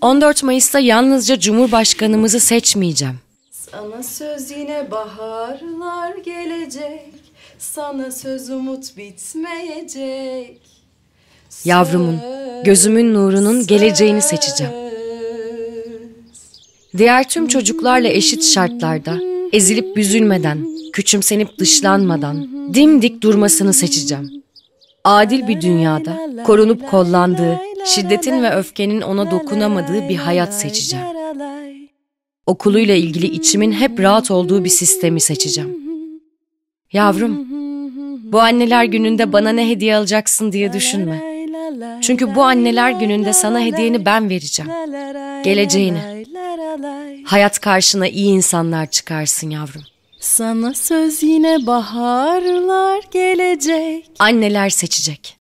14 Mayıs'ta yalnızca Cumhurbaşkanımızı seçmeyeceğim. Sana söz yine baharlar gelecek. Sana söz umut bitmeyecek. Yavrumun, gözümün nurunun geleceğini seçeceğim. Diğer tüm çocuklarla eşit şartlarda, ezilip büzülmeden, küçümsenip dışlanmadan, dimdik durmasını seçeceğim adil bir dünyada korunup kollandığı, şiddetin ve öfkenin ona dokunamadığı bir hayat seçeceğim. Okuluyla ilgili içimin hep rahat olduğu bir sistemi seçeceğim. Yavrum, bu anneler gününde bana ne hediye alacaksın diye düşünme. Çünkü bu anneler gününde sana hediyeni ben vereceğim. Geleceğini. Hayat karşına iyi insanlar çıkarsın yavrum. Sana söz yine baharlar gelecek. Anneler seçecek.